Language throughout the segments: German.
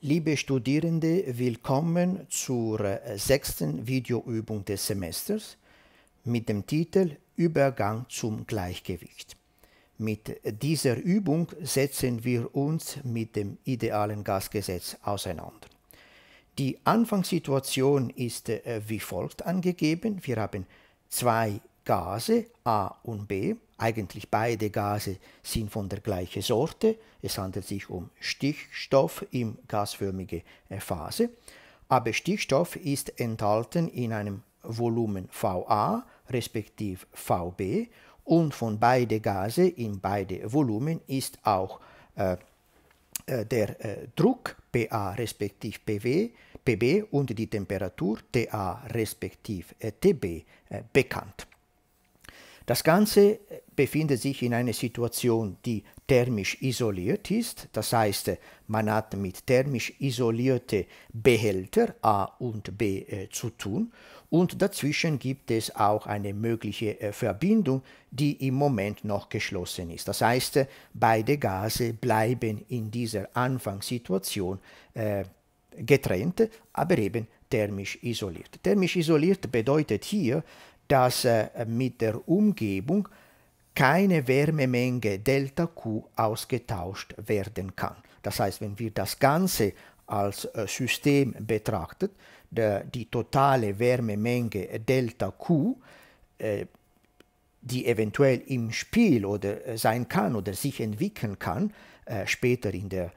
Liebe Studierende, willkommen zur äh, sechsten Videoübung des Semesters mit dem Titel Übergang zum Gleichgewicht. Mit dieser Übung setzen wir uns mit dem idealen Gasgesetz auseinander. Die Anfangssituation ist äh, wie folgt angegeben. Wir haben zwei Gase A und B, eigentlich beide Gase sind von der gleichen Sorte, es handelt sich um Stichstoff im gasförmige äh, Phase, aber Stichstoff ist enthalten in einem Volumen VA respektive VB und von beide Gase in beide Volumen ist auch äh, äh der äh, Druck PA respektive PW, PB und die Temperatur TA respektive äh, TB äh, bekannt. Das Ganze äh, befindet sich in einer Situation, die thermisch isoliert ist. Das heißt, man hat mit thermisch isolierte Behälter A und B äh, zu tun. Und dazwischen gibt es auch eine mögliche äh, Verbindung, die im Moment noch geschlossen ist. Das heißt, beide Gase bleiben in dieser Anfangssituation äh, getrennt, aber eben thermisch isoliert. Thermisch isoliert bedeutet hier, dass äh, mit der Umgebung keine Wärmemenge Delta Q ausgetauscht werden kann. Das heißt, wenn wir das Ganze als äh, System betrachten, die totale Wärmemenge Delta Q, äh, die eventuell im Spiel oder sein kann oder sich entwickeln kann, später in der,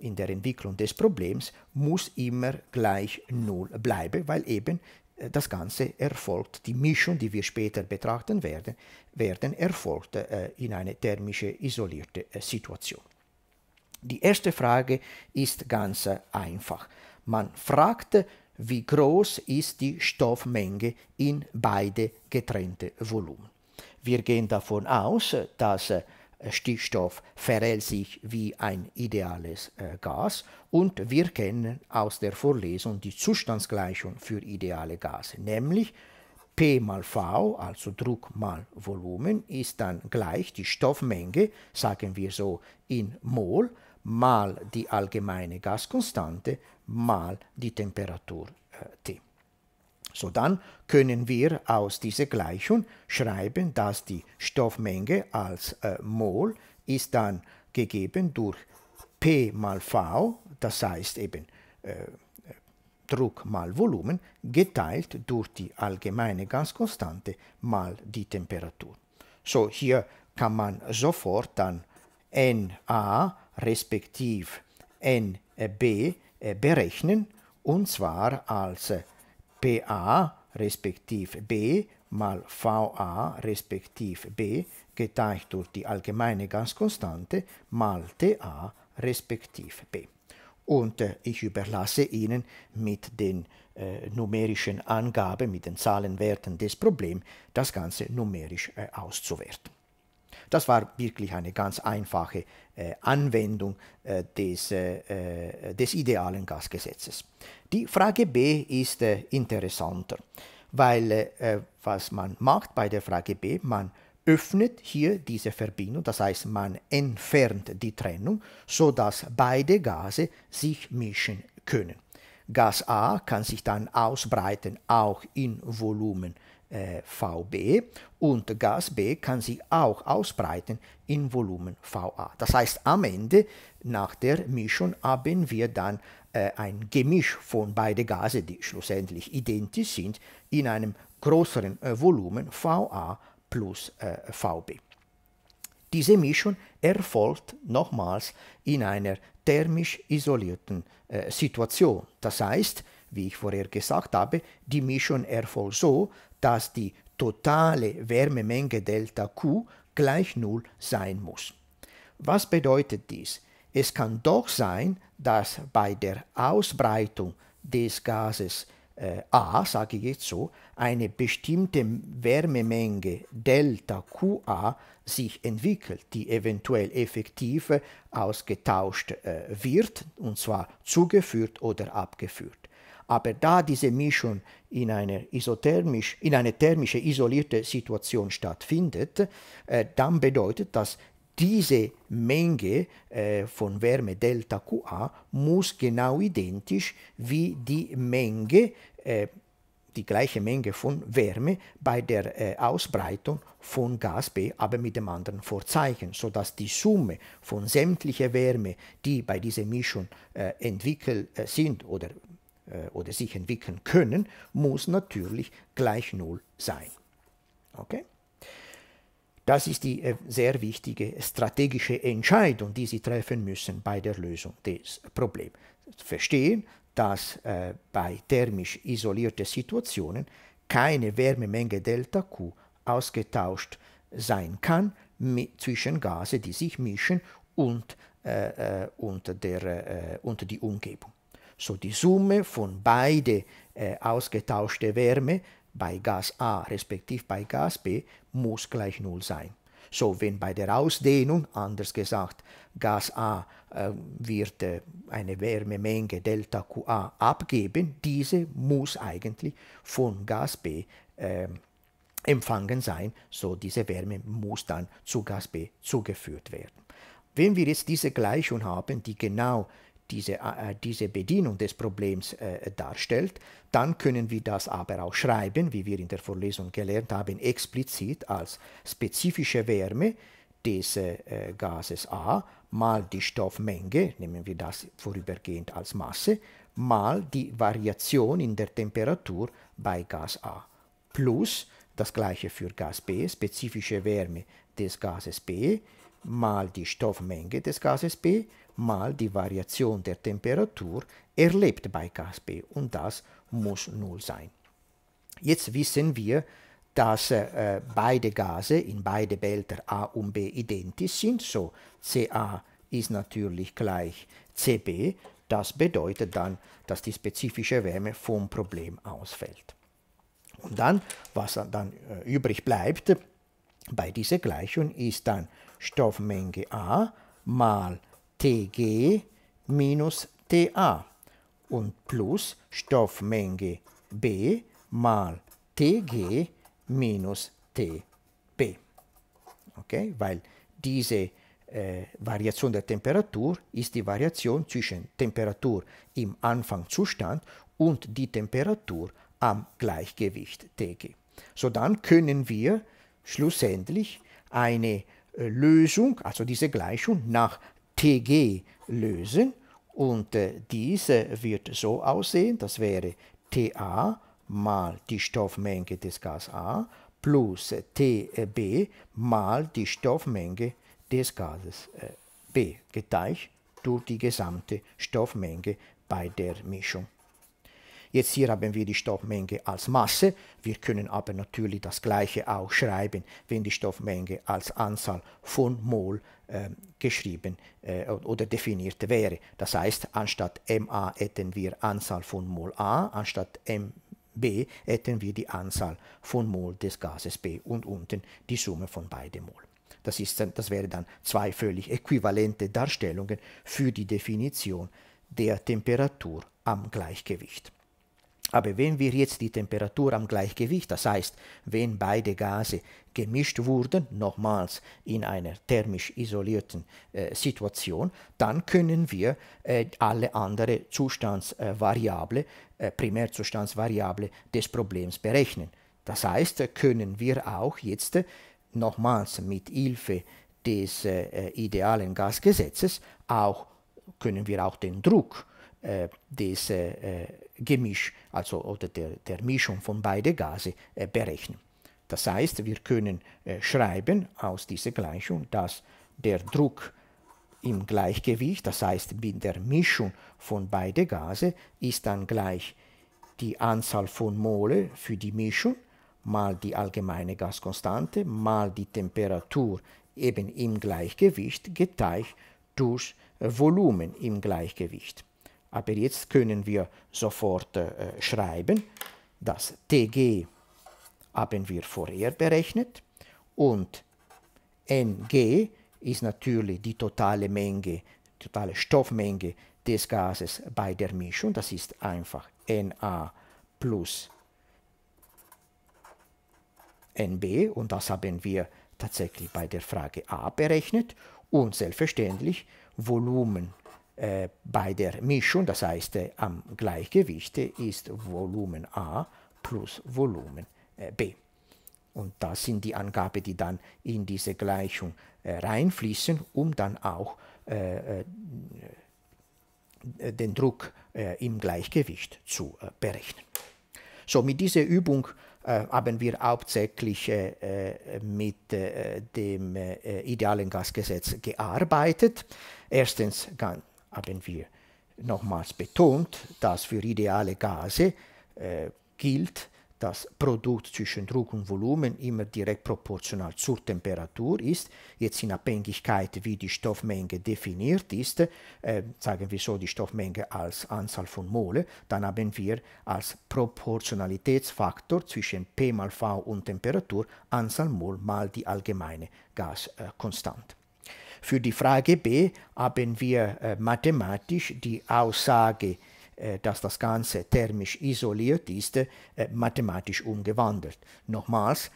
in der Entwicklung des Problems, muss immer gleich Null bleiben, weil eben Eh, das Ganze erfolgt, die Mischung, die wir später betrachten werden, werden erfolgt eh, in eine thermische isolierte eh, Situation. Die erste Frage ist ganz einfach. Man fragt, wie groß ist die Stoffmenge in beide getrennte Volumen. Wir gehen davon aus, dass äh, Stickstoff verhält sich wie ein ideales äh, Gas und wir kennen aus der Vorlesung die Zustandsgleichung für ideale Gase, nämlich P mal V, also Druck mal Volumen, ist dann gleich die Stoffmenge, sagen wir so in Mol, mal die allgemeine Gaskonstante mal die Temperatur äh, T. So dann können wir aus dieser Gleichung schreiben, dass die Stoffmenge als äh, Mol ist dann gegeben durch P mal V, das heißt eben äh, Druck mal Volumen, geteilt durch die allgemeine Gaskonstante mal die Temperatur. So hier kann man sofort dann NA respektive NB berechnen und zwar als äh, PA respektiv B mal VA respektiv B geteilt durch die allgemeine Gaskonstante mal TA respektiv B. Und äh, ich überlasse Ihnen mit den äh, numerischen Angaben, mit den Zahlenwerten des Problems, das Ganze numerisch äh, auszuwerten. Das war wirklich eine ganz einfache äh, Anwendung äh, des, äh, äh des idealen Gasgesetzes. Die Frage B ist äh, interessanter, weil äh, was man macht bei der Frage B, man öffnet hier diese Verbindung, das heißt man entfernt die Trennung, sodass beide Gase sich mischen können. Gas A kann sich dann ausbreiten, auch in Volumen VB und Gas B kann sich auch ausbreiten in Volumen VA. Das heißt, am Ende nach der Mischung haben wir dann äh, ein Gemisch von beiden Gase, die schlussendlich identisch sind, in einem größeren äh, Volumen VA plus äh, VB. Diese Mischung erfolgt nochmals in einer thermisch isolierten äh, Situation. Das heißt, wie ich vorher gesagt habe, die Mischung erfolgt so, dass die totale Wärmemenge Delta Q gleich Null sein muss. Was bedeutet dies? Es kann doch sein, dass bei der Ausbreitung des Gases äh, A, sage ich jetzt so, eine bestimmte Wärmemenge Delta QA sich entwickelt, die eventuell effektiv ausgetauscht äh, wird, und zwar zugeführt oder abgeführt. Aber da diese Mischung in einer, isothermisch, in einer thermische isolierte Situation stattfindet, äh, dann bedeutet das, diese Menge äh, von Wärme Delta QA muss genau identisch wie die Menge, äh, die gleiche Menge von Wärme bei der äh, Ausbreitung von Gas B, aber mit dem anderen Vorzeichen, sodass die Summe von sämtlicher Wärme, die bei dieser Mischung äh, entwickelt äh, sind oder äh, oder sich entwickeln können, muss natürlich gleich Null sein. Okay? Das ist die äh, sehr wichtige strategische Entscheidung, die Sie treffen müssen bei der Lösung des Problems. Verstehen, dass äh, bei thermisch isolierten Situationen keine Wärmemenge Delta Q ausgetauscht sein kann mit, zwischen Gase, die sich mischen und, äh, äh und, der, äh, und die Umgebung. So die Summe von beide äh, ausgetauschte Wärme bei Gas A respektive bei Gas B muss gleich Null sein. So, wenn bei der Ausdehnung, anders gesagt, Gas A äh, wird äh, eine Wärmemenge Delta QA abgeben, diese muss eigentlich von Gas B äh, empfangen sein, so diese Wärme muss dann zu Gas B zugeführt werden. Wenn wir jetzt diese Gleichung haben, die genau diese, äh, diese Bedienung des Problems äh, darstellt, dann können wir das aber auch schreiben, wie wir in der Vorlesung gelernt haben, explizit als spezifische Wärme des äh, Gases A mal die Stoffmenge, nehmen wir das vorübergehend als Masse, mal die Variation in der Temperatur bei Gas A plus das gleiche für Gas B, spezifische Wärme des Gases B mal die Stoffmenge des Gases B mal die Variation der Temperatur erlebt bei Casp und das muss 0 sein. Jetzt wissen wir, dass äh, beide Gase in beide Behälter A und B identisch sind, so Ca ist natürlich gleich Cb, das bedeutet dann, dass die spezifische Wärme vom Problem ausfällt. Und dann, was dann äh, übrig bleibt bei dieser Gleichung, ist dann Stoffmenge A mal Tg minus Ta und plus Stoffmenge B mal Tg minus Tb. Okay? Weil diese äh, Variation der Temperatur ist die Variation zwischen Temperatur im Anfangszustand und die Temperatur am Gleichgewicht Tg. So dann können wir schlussendlich eine äh, Lösung, also diese Gleichung nach TG lösen und äh, diese wird so aussehen, das wäre TA mal die Stoffmenge des Gas A plus äh, TB äh, mal die Stoffmenge des Gases äh, B geteilt durch die gesamte Stoffmenge bei der Mischung Jetzt hier haben wir die Stoffmenge als Masse. Wir können aber natürlich das gleiche auch schreiben, wenn die Stoffmenge als Anzahl von Mol äh, geschrieben äh, oder definiert wäre. Das heißt, anstatt ma hätten wir Anzahl von Mol a, anstatt mb hätten wir die Anzahl von Mol des Gases b und unten die Summe von beiden Mol. Das, ist, das wäre dann zwei völlig äquivalente Darstellungen für die Definition der Temperatur am Gleichgewicht. Aber wenn wir jetzt die Temperatur am Gleichgewicht, das heißt, wenn beide Gase gemischt wurden, nochmals in einer thermisch isolierten äh, Situation, dann können wir äh, alle anderen Zustandsvariable, äh, Primärzustandsvariable des Problems berechnen. Das heißt, äh, können wir auch jetzt äh, nochmals mit Hilfe des äh, idealen Gasgesetzes auch können wir auch den Druck äh, dieses äh, Gemisch, also oder der, der Mischung von beiden Gase äh, berechnen. Das heißt, wir können äh, schreiben aus dieser Gleichung, dass der Druck im Gleichgewicht, das heißt mit der Mischung von beiden Gase, ist dann gleich die Anzahl von Mole für die Mischung mal die allgemeine Gaskonstante mal die Temperatur eben im Gleichgewicht geteilt durch Volumen im Gleichgewicht. Aber jetzt können wir sofort äh, schreiben, das TG haben wir vorher berechnet und NG ist natürlich die totale Menge, die totale Stoffmenge des Gases bei der Mischung. Das ist einfach Na plus NB und das haben wir tatsächlich bei der Frage A berechnet und selbstverständlich Volumen äh, bei der Mischung, das heißt äh, am Gleichgewicht, ist Volumen A plus Volumen äh, B. Und das sind die Angaben, die dann in diese Gleichung reinfließen, um dann auch den Druck im Gleichgewicht zu berechnen. So, mit dieser Übung haben wir hauptsächlich mit dem idealen Gasgesetz gearbeitet. Erstens ganz haben wir nochmals betont, dass für ideale Gase äh, gilt, das Produkt zwischen Druck und Volumen immer direkt proportional zur Temperatur ist. Jetzt in Abhängigkeit, wie die Stoffmenge definiert ist, äh, sagen wir so die Stoffmenge als Anzahl von Mole, dann haben wir als Proportionalitätsfaktor zwischen P mal V und Temperatur Anzahl Mol mal die allgemeine Gaskonstant. Für die Frage B haben wir äh, mathematisch die Aussage, äh, dass das Ganze thermisch isoliert ist, äh, mathematisch umgewandelt. Nochmals,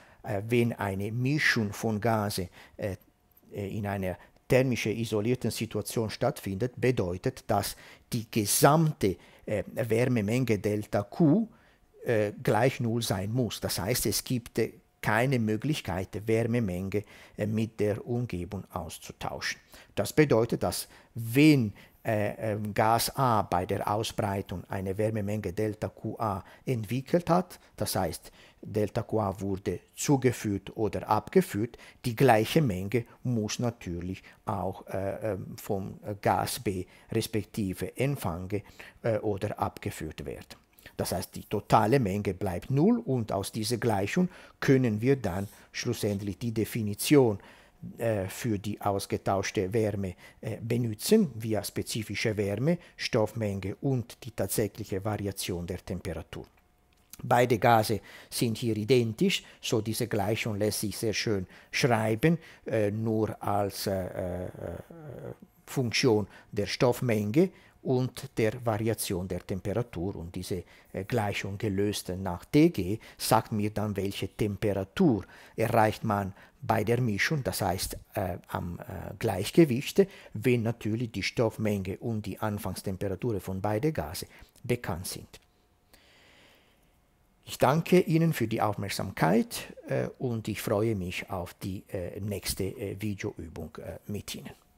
wenn eine Mischung von Gase in einer thermische isolierten Situation stattfindet, bedeutet, dass die gesamte äh, Wärmemenge Delta Q äh, gleich Null sein muss. Das heißt, es gibt äh, keine Möglichkeit, Wärmemenge äh, mit der Umgebung auszutauschen. Das bedeutet, dass wenn äh, ähm, Gas A bei der Ausbreitung eine Wärmemenge Delta QA entwickelt hat, das heißt Delta QA wurde zugeführt oder abgeführt, die gleiche Menge muss natürlich auch äh, ähm, vom Gas B respektive empfangen äh, oder abgeführt werden. Das heißt, die totale Menge bleibt 0 und aus dieser Gleichung können wir dann schlussendlich die Definition äh, für die ausgetauschte Wärme äh, benutzen, via spezifische Wärme, Stoffmenge und die tatsächliche Variation der Temperatur. Beide Gase sind hier identisch, so diese Gleichung lässt sich sehr schön schreiben, äh, nur als äh, äh, äh, Funktion der Stoffmenge und der Variation der Temperatur. Und diese äh, Gleichung gelöst nach TG sagt mir dann, welche Temperatur erreicht man bei der Mischung, das heißt äh, am äh, Gleichgewicht, wenn natürlich die Stoffmenge und die Anfangstemperatur von beiden Gase bekannt sind. Ich danke Ihnen für die Aufmerksamkeit äh, und ich freue mich auf die äh, nächste äh, Videoübung mit Ihnen.